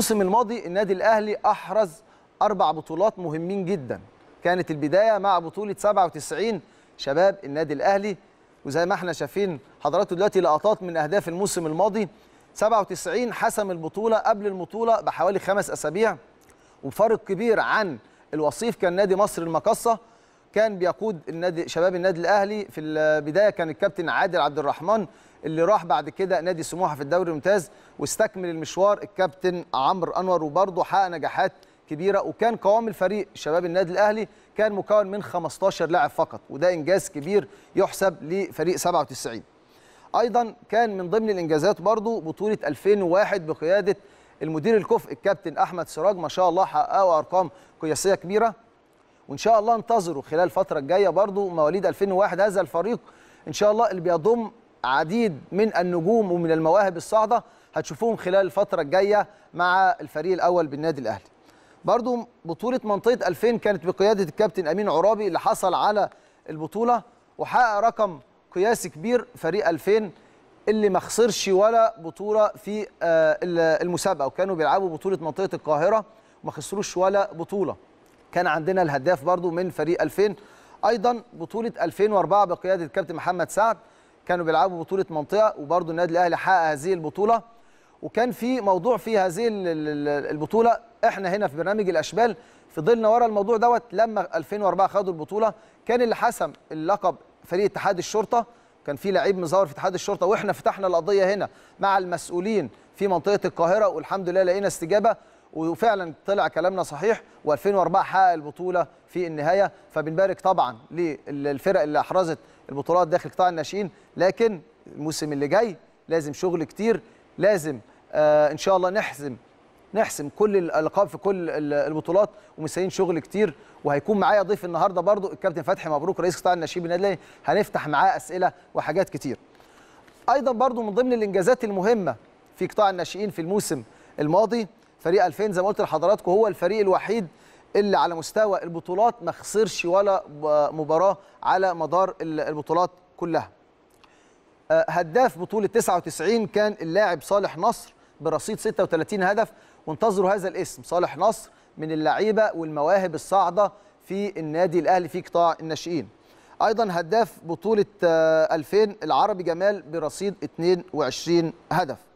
الموسم الماضي النادي الاهلي احرز اربع بطولات مهمين جدا كانت البدايه مع بطوله 97 شباب النادي الاهلي وزي ما احنا شايفين حضراتكم دلوقتي لقطات من اهداف الموسم الماضي 97 حسم البطوله قبل البطوله بحوالي خمس اسابيع وفرق كبير عن الوصيف كان نادي مصر المقصه كان بيقود النادي شباب النادي الاهلي في البدايه كان الكابتن عادل عبد الرحمن اللي راح بعد كده نادي سموحه في الدوري الممتاز واستكمل المشوار الكابتن عمرو انور وبرضه حقق نجاحات كبيره وكان قوام الفريق شباب النادي الاهلي كان مكون من 15 لاعب فقط وده انجاز كبير يحسب لفريق 97 ايضا كان من ضمن الانجازات برضه بطوله 2001 بقياده المدير الكفء الكابتن احمد سراج ما شاء الله حققوا ارقام قياسيه كبيره وان شاء الله انتظروا خلال الفتره الجايه برضه مواليد 2001 هذا الفريق ان شاء الله اللي بيضم عديد من النجوم ومن المواهب الصاعده هتشوفوهم خلال الفتره الجايه مع الفريق الاول بالنادي الاهلي برضو بطوله منطقه 2000 كانت بقياده الكابتن امين عرابي اللي حصل على البطوله وحقق رقم قياسي كبير فريق 2000 اللي ما خسرش ولا بطوله في آه، المسابقه وكانوا بيلعبوا بطوله منطقه القاهره وما خسروش ولا بطوله كان عندنا الهداف برضو من فريق 2000 ايضا بطوله 2004 بقياده الكابتن محمد سعد كانوا بيلعبوا بطوله منطقه وبرضه النادي الاهلي حقق هذه البطوله وكان في موضوع في هذه البطوله احنا هنا في برنامج الاشبال فضلنا ورا الموضوع دوت لما 2004 خدوا البطوله كان اللي حسم اللقب فريق اتحاد الشرطه كان في لعيب مزور في اتحاد الشرطه واحنا فتحنا القضيه هنا مع المسؤولين في منطقه القاهره والحمد لله لقينا استجابه وفعلا طلع كلامنا صحيح و2004 حقق البطوله في النهايه فبنبارك طبعا للفرق اللي احرزت البطولات داخل قطاع الناشئين لكن الموسم اللي جاي لازم شغل كتير لازم آه ان شاء الله نحزم نحسم كل الالقاب في كل البطولات ومسايين شغل كتير وهيكون معايا ضيف النهارده برضو الكابتن فتحي مبروك رئيس قطاع الناشئين بالنادي هنفتح معاه اسئله وحاجات كتير ايضا برضو من ضمن الانجازات المهمه في قطاع الناشئين في الموسم الماضي فريق 2000 زي ما قلت لحضراتكم هو الفريق الوحيد اللي على مستوى البطولات ما خسرش ولا مباراه على مدار البطولات كلها آه، هداف بطوله 99 كان اللاعب صالح نصر برصيد 36 هدف وانتظروا هذا الاسم صالح نصر من اللعيبه والمواهب الصاعده في النادي الاهلي في قطاع الناشئين ايضا هداف بطوله 2000 آه، العربي جمال برصيد 22 هدف